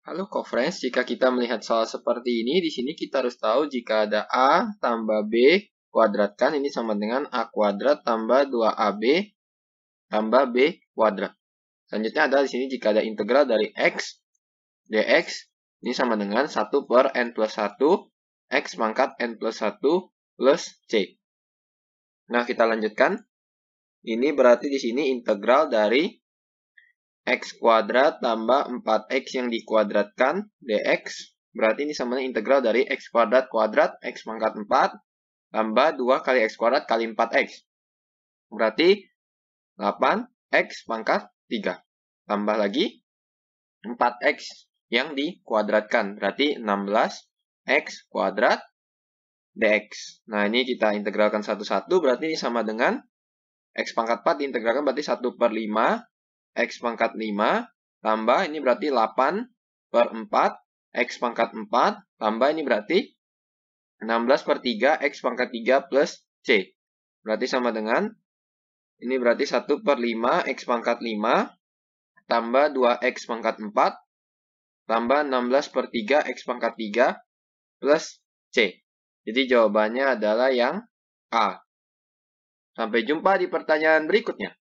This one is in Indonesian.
Halo Halo friends. jika kita melihat soal seperti ini, di sini kita harus tahu jika ada A tambah B kuadratkan, ini sama dengan A kuadrat tambah 2AB tambah B kuadrat. Selanjutnya ada di sini jika ada integral dari X, dx, ini sama dengan 1 per N plus 1, X pangkat N plus 1 plus C. Nah, kita lanjutkan. Ini berarti di sini integral dari x kuadrat tambah 4x yang dikuadratkan dx. Berarti ini sama dengan integral dari x kuadrat kuadrat x pangkat 4 tambah 2 kali x kuadrat kali 4x. Berarti 8x pangkat 3. Tambah lagi 4x yang dikuadratkan. Berarti 16x kuadrat dx. Nah, ini kita integralkan satu-satu, berarti ini sama dengan x pangkat 4 diintegralkan berarti 1 per 5 X pangkat 5 tambah ini berarti 8 per 4. X pangkat 4 tambah ini berarti 16 per 3 X pangkat 3 plus C. Berarti sama dengan ini berarti 1 per 5 X pangkat 5 tambah 2 X pangkat 4 tambah 16 per 3 X pangkat 3 plus C. Jadi jawabannya adalah yang A. Sampai jumpa di pertanyaan berikutnya.